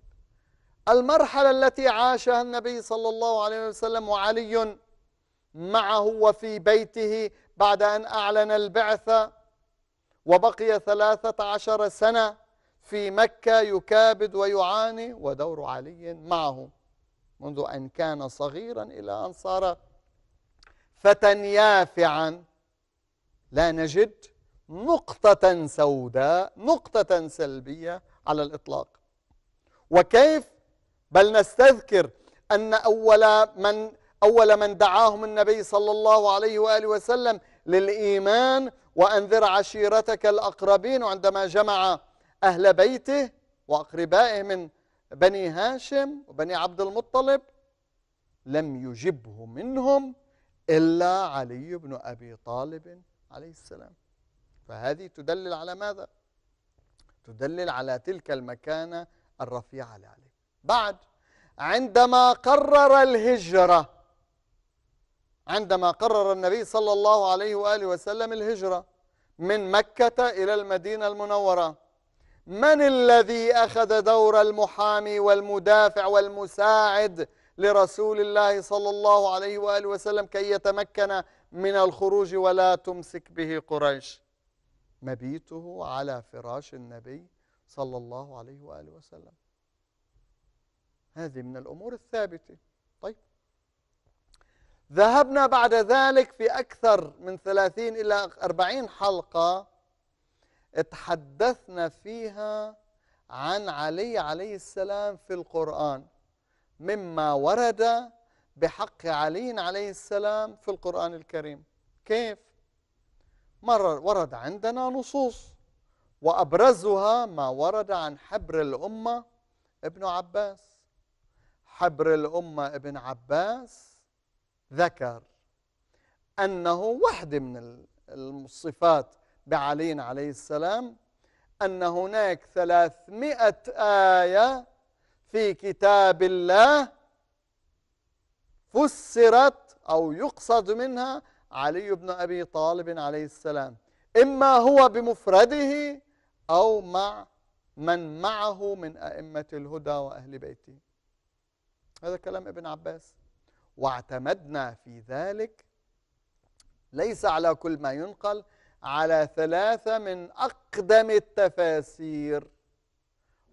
المرحلة التي عاشها النبي صلى الله عليه وسلم وعلي معه وفي بيته بعد أن أعلن البعثة وبقي ثلاثة عشر سنة في مكة يكابد ويعاني ودور علي معه منذ أن كان صغيرا إلى أن صار فتى يافعا لا نجد نقطة سوداء نقطة سلبية على الإطلاق وكيف بل نستذكر أن أول من أول من دعاهم النبي صلى الله عليه وآله وسلم للإيمان وأنذر عشيرتك الأقربين وعندما جمع أهل بيته وأقربائه من بني هاشم وبني عبد المطلب لم يجبه منهم إلا علي بن أبي طالب عليه السلام فهذه تدلل على ماذا؟ تدلل على تلك المكانة الرفيعة لعلي بعد عندما قرر الهجرة عندما قرر النبي صلى الله عليه وآله وسلم الهجرة من مكة إلى المدينة المنورة من الذي أخذ دور المحامي والمدافع والمساعد لرسول الله صلى الله عليه وآله وسلم كي يتمكن من الخروج ولا تمسك به قريش مبيته على فراش النبي صلى الله عليه وآله وسلم هذه من الأمور الثابتة طيب ذهبنا بعد ذلك في أكثر من ثلاثين إلى أربعين حلقة اتحدثنا فيها عن علي عليه السلام في القرآن مما ورد بحق علي عليه السلام في القرآن الكريم كيف؟ مر ورد عندنا نصوص وأبرزها ما ورد عن حبر الأمة ابن عباس حبر الأمة ابن عباس ذكر أنه واحد من الصفات بعلي عليه السلام أن هناك ثلاثمائة آية في كتاب الله فسرت أو يقصد منها علي بن أبي طالب عليه السلام إما هو بمفرده أو مع من معه من أئمة الهدى وأهل بيته هذا كلام ابن عباس واعتمدنا في ذلك ليس على كل ما ينقل على ثلاثة من أقدم التفاسير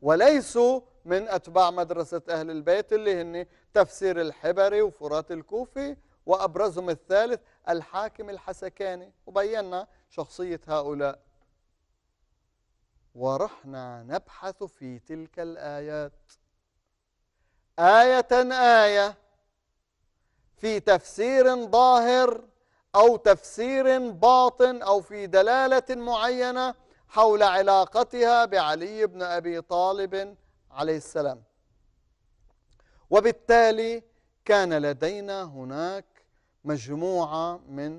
وليسوا من أتباع مدرسة أهل البيت اللي هن تفسير الحبري وفرات الكوفي وأبرزهم الثالث الحاكم الحسكاني وبينا شخصية هؤلاء ورحنا نبحث في تلك الآيات آية آية في تفسير ظاهر أو تفسير باطن أو في دلالة معينة حول علاقتها بعلي بن أبي طالب عليه السلام وبالتالي كان لدينا هناك مجموعة من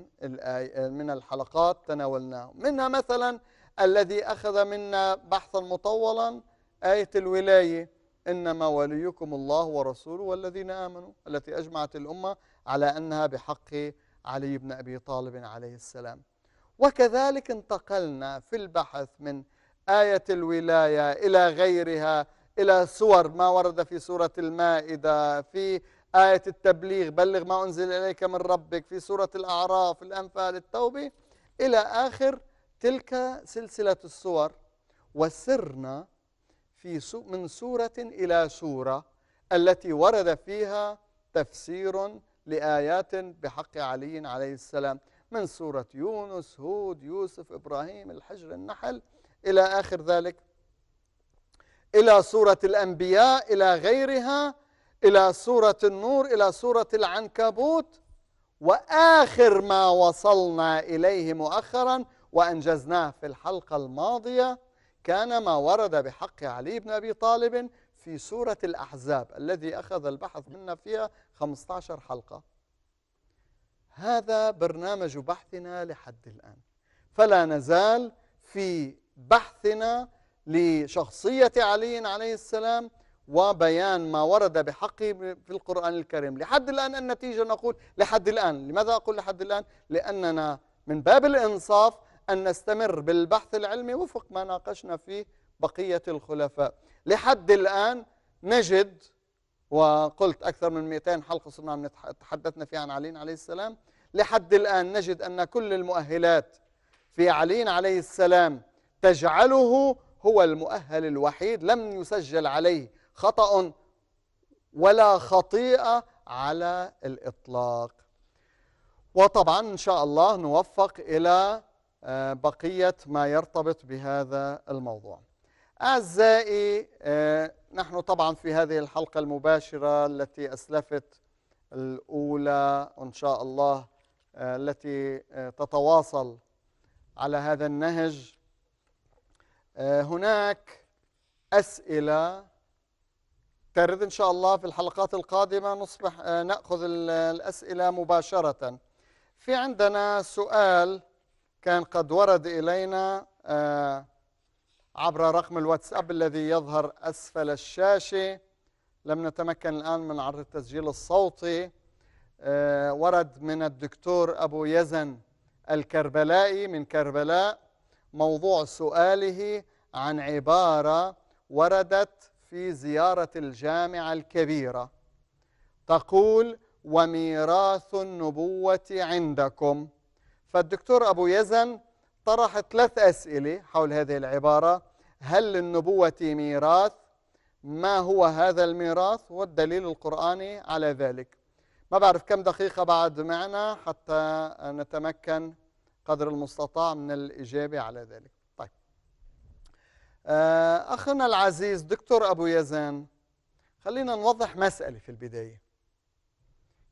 من الحلقات تناولناها منها مثلا الذي أخذ منا بحثا مطولا آية الولاية إنما وليكم الله ورسوله والذين آمنوا التي أجمعت الأمة على أنها بحق علي بن أبي طالب عليه السلام وكذلك انتقلنا في البحث من آية الولاية إلى غيرها إلى صور ما ورد في سورة المائدة في آية التبليغ بلغ ما أنزل إليك من ربك في سورة الأعراف الأنفال التوبة إلى آخر تلك سلسلة الصور وسرنا في من سورة إلى سورة التي ورد فيها تفسير لآيات بحق علي عليه السلام من سورة يونس هود يوسف إبراهيم الحجر النحل إلى آخر ذلك إلى سورة الأنبياء إلى غيرها إلى سورة النور إلى سورة العنكبوت وآخر ما وصلنا إليه مؤخرا وأنجزناه في الحلقة الماضية كان ما ورد بحق علي بن أبي طالب في سورة الأحزاب الذي أخذ البحث منا فيها 15 حلقة هذا برنامج بحثنا لحد الآن فلا نزال في بحثنا لشخصية علي عليه السلام وبيان ما ورد بحقه في القرآن الكريم لحد الآن النتيجة نقول لحد الآن لماذا أقول لحد الآن؟ لأننا من باب الإنصاف أن نستمر بالبحث العلمي وفق ما ناقشنا فيه بقية الخلفاء لحد الآن نجد وقلت أكثر من 200 حلقة صرنا تحدثنا فيها عن علي عليه السلام لحد الآن نجد أن كل المؤهلات في علي عليه السلام تجعله هو المؤهل الوحيد لم يسجل عليه خطأ ولا خطيئة على الإطلاق وطبعا إن شاء الله نوفق إلى آه، بقية ما يرتبط بهذا الموضوع أعزائي آه، نحن طبعا في هذه الحلقة المباشرة التي أسلفت الأولى إن شاء الله آه، التي تتواصل على هذا النهج آه، هناك أسئلة ترد إن شاء الله في الحلقات القادمة نصبح آه، نأخذ الأسئلة مباشرة في عندنا سؤال كان قد ورد إلينا آه، عبر رقم الواتساب الذي يظهر أسفل الشاشة لم نتمكن الآن من عرض التسجيل الصوتي ورد من الدكتور أبو يزن الكربلائي من كربلاء موضوع سؤاله عن عبارة وردت في زيارة الجامعة الكبيرة تقول وميراث النبوة عندكم فالدكتور أبو يزن طرح ثلاث أسئلة حول هذه العبارة هل للنبوة ميراث ما هو هذا الميراث والدليل القرآني على ذلك ما بعرف كم دقيقة بعد معنا حتى نتمكن قدر المستطاع من الإجابة على ذلك طيب آه، أخنا العزيز دكتور أبو يزن خلينا نوضح مسألة في البداية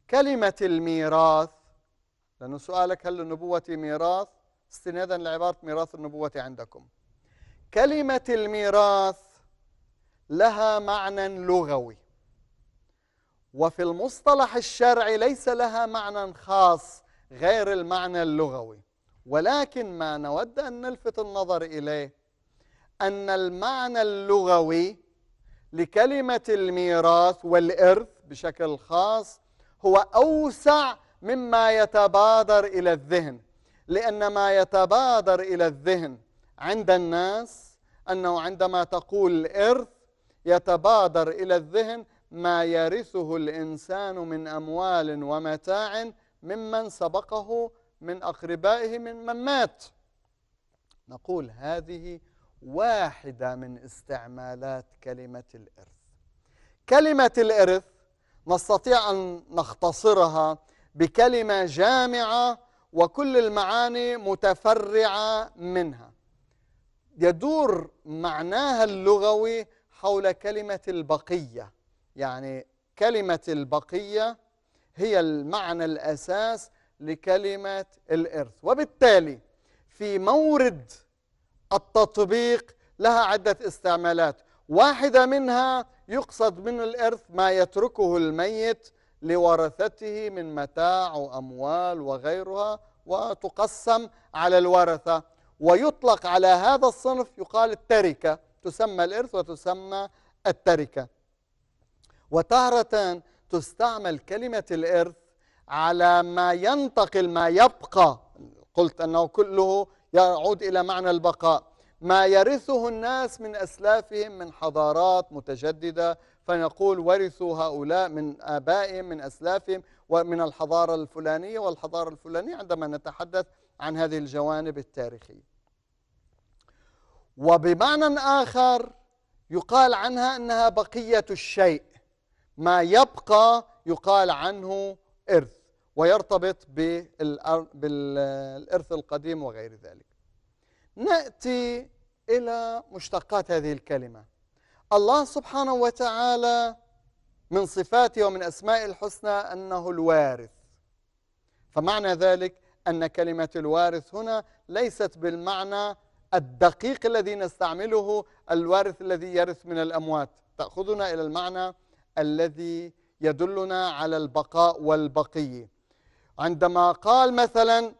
كلمة الميراث لأنه سؤالك هل النبوة ميراث استنادا لعبارة ميراث النبوة عندكم كلمة الميراث لها معنى لغوي وفي المصطلح الشرعي ليس لها معنى خاص غير المعنى اللغوي ولكن ما نود أن نلفت النظر إليه أن المعنى اللغوي لكلمة الميراث والإرث بشكل خاص هو أوسع مما يتبادر إلى الذهن لأن ما يتبادر إلى الذهن عند الناس أنه عندما تقول الإرث يتبادر إلى الذهن ما يرثه الإنسان من أموال ومتاع ممن سبقه من أقربائه من من مات نقول هذه واحدة من استعمالات كلمة الإرث كلمة الإرث نستطيع أن نختصرها بكلمة جامعة وكل المعاني متفرعة منها يدور معناها اللغوي حول كلمة البقية يعني كلمة البقية هي المعنى الأساس لكلمة الإرث وبالتالي في مورد التطبيق لها عدة استعمالات واحدة منها يقصد من الإرث ما يتركه الميت لورثته من متاع وأموال وغيرها وتقسم على الورثة ويطلق على هذا الصنف يقال التركة تسمى الإرث وتسمى التركة وتارة تستعمل كلمة الإرث على ما ينتقل ما يبقى قلت أنه كله يعود إلى معنى البقاء ما يرثه الناس من أسلافهم من حضارات متجددة فنقول ورثوا هؤلاء من آبائهم من أسلافهم ومن الحضارة الفلانية والحضارة الفلانية عندما نتحدث عن هذه الجوانب التاريخية وبمعنى آخر يقال عنها أنها بقية الشيء ما يبقى يقال عنه إرث ويرتبط بالإرث القديم وغير ذلك نأتي إلى مشتقات هذه الكلمة الله سبحانه وتعالى من صفاته ومن أسماء الحسنى أنه الوارث فمعنى ذلك أن كلمة الوارث هنا ليست بالمعنى الدقيق الذي نستعمله الوارث الذي يرث من الأموات تأخذنا إلى المعنى الذي يدلنا على البقاء والبقية عندما قال مثلا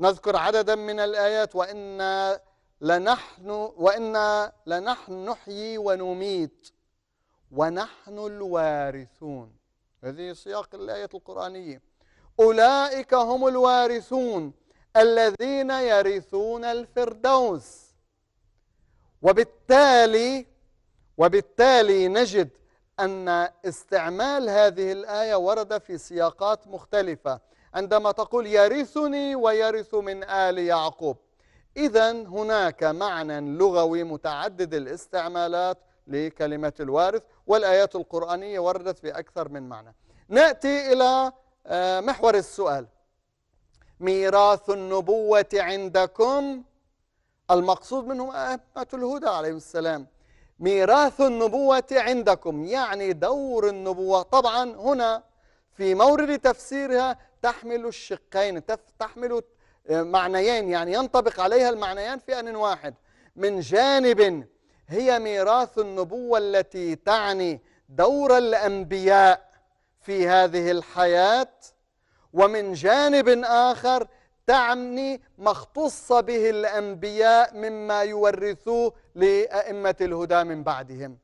نذكر عددا من الآيات وإنا لنحن وإنا لنحن نحيي ونميت ونحن الوارثون هذه سياق الآية القرآنية أولئك هم الوارثون الذين يرثون الفردوس وبالتالي وبالتالي نجد أن استعمال هذه الآية ورد في سياقات مختلفة عندما تقول يرثني ويرث من آل يعقوب إذا هناك معنى لغوي متعدد الاستعمالات لكلمة الوارث والآيات القرآنية وردت بأكثر من معنى نأتي إلى آه، محور السؤال ميراث النبوة عندكم المقصود منهم أئمة الهدى عليهم السلام ميراث النبوة عندكم يعني دور النبوة طبعا هنا في مورد تفسيرها تحمل الشقين تحمل آه، معنيين يعني ينطبق عليها المعنيان في آن واحد من جانب هي ميراث النبوة التي تعني دور الأنبياء في هذه الحياة ومن جانب آخر تعني ما اختص به الأنبياء مما يورثوه لأئمة الهدى من بعدهم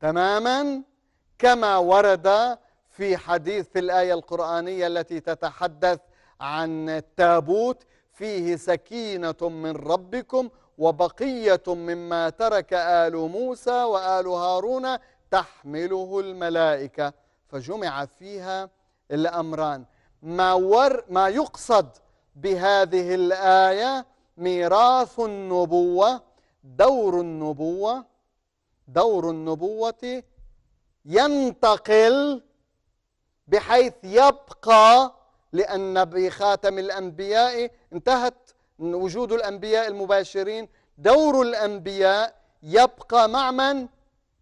تماما كما ورد في حديث في الآية القرآنية التي تتحدث عن التابوت فيه سكينة من ربكم وبقية مما ترك آل موسى وآل هارون تحمله الملائكة فجمع فيها الأمران ما, ور ما يقصد بهذه الآية ميراث النبوة دور النبوة دور النبوة ينتقل بحيث يبقى لأن بخاتم الأنبياء انتهت وجود الأنبياء المباشرين دور الأنبياء يبقى مع من؟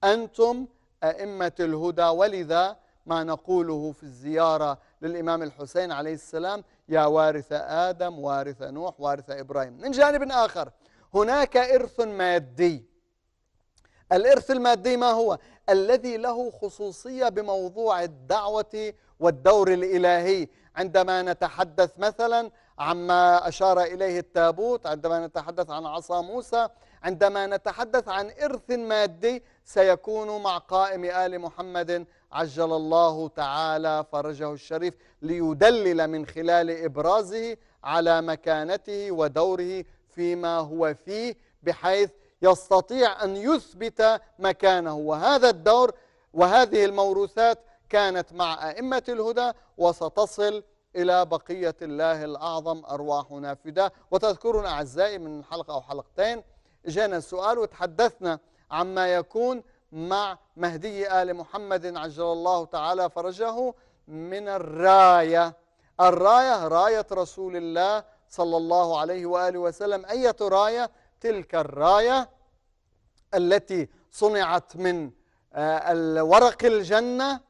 أنتم أئمة الهدى ولذا ما نقوله في الزيارة للإمام الحسين عليه السلام يا وارث آدم وارث نوح وارث إبراهيم من جانب آخر هناك إرث مادي الإرث المادي ما هو؟ الذي له خصوصية بموضوع الدعوة والدور الإلهي عندما نتحدث مثلا عما أشار إليه التابوت عندما نتحدث عن عصا موسى عندما نتحدث عن إرث مادي سيكون مع قائم آل محمد عجل الله تعالى فرجه الشريف ليدلل من خلال إبرازه على مكانته ودوره فيما هو فيه بحيث يستطيع أن يثبت مكانه وهذا الدور وهذه الموروثات كانت مع أئمة الهدى وستصل إلى بقية الله الأعظم أرواح نافدة وتذكرون أعزائي من حلقة أو حلقتين جانا السؤال وتحدثنا عما يكون مع مهدي آل محمد عجل الله تعالى فرجه من الراية الراية راية رسول الله صلى الله عليه وآله وسلم أية راية تلك الراية التي صنعت من آه، الورق الجنة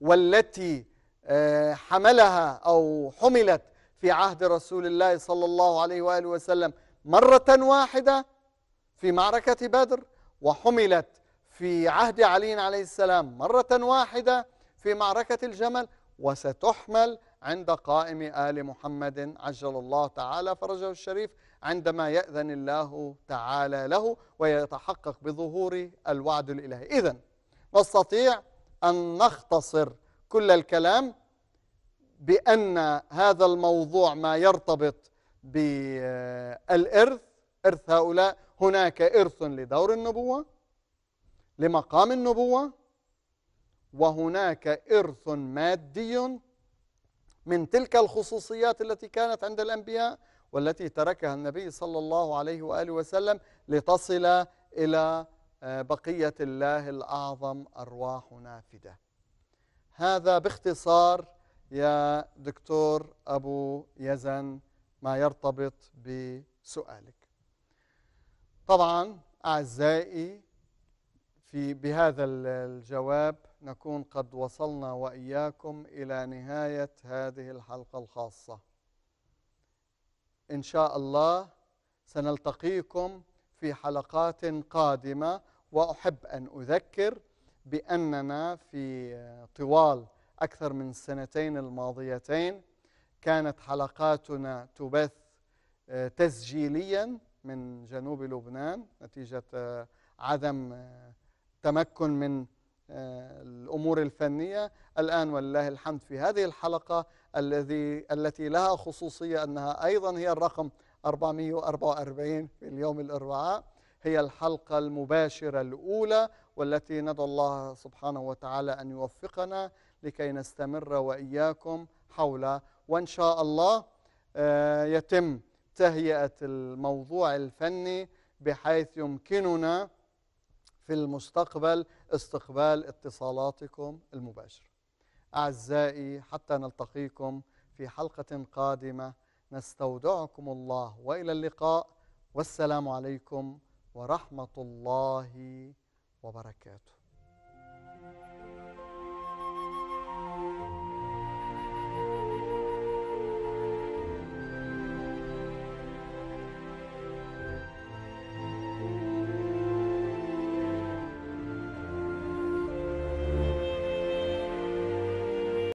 والتي آه، حملها أو حملت في عهد رسول الله صلى الله عليه وآله وسلم مرة واحدة في معركة بدر وحملت في عهد علي عليه السلام مرة واحدة في معركة الجمل وستحمل عند قائم آل محمد عجل الله تعالى فرجه الشريف عندما يأذن الله تعالى له ويتحقق بظهور الوعد الإلهي إذا نستطيع أن نختصر كل الكلام بأن هذا الموضوع ما يرتبط بالإرث إرث هؤلاء هناك إرث لدور النبوة لمقام النبوة وهناك إرث مادي من تلك الخصوصيات التي كانت عند الأنبياء والتي تركها النبي صلى الله عليه وآله وسلم لتصل إلى آه، بقية الله الأعظم أرواح نافدة هذا باختصار يا دكتور أبو يزن ما يرتبط بسؤالك طبعا أعزائي في بهذا الجواب نكون قد وصلنا وإياكم إلى نهاية هذه الحلقة الخاصة إن شاء الله سنلتقيكم في حلقات قادمة وأحب أن أذكر بأننا في طوال أكثر من السنتين الماضيتين كانت حلقاتنا تبث آه، تسجيليا من جنوب لبنان نتيجة آه، عدم آه، تمكن من الأمور الفنية الآن والله الحمد في هذه الحلقة الذي التي لها خصوصية أنها أيضا هي الرقم 444 في اليوم الأربعاء هي الحلقة المباشرة الأولى والتي ندعو الله سبحانه وتعالى أن يوفقنا لكي نستمر وإياكم حول وإن شاء الله آه، يتم تهيئة الموضوع الفني بحيث يمكننا في المستقبل استقبال اتصالاتكم المباشره أعزائي حتى نلتقيكم في حلقة قادمة نستودعكم الله وإلى اللقاء والسلام عليكم ورحمة الله وبركاته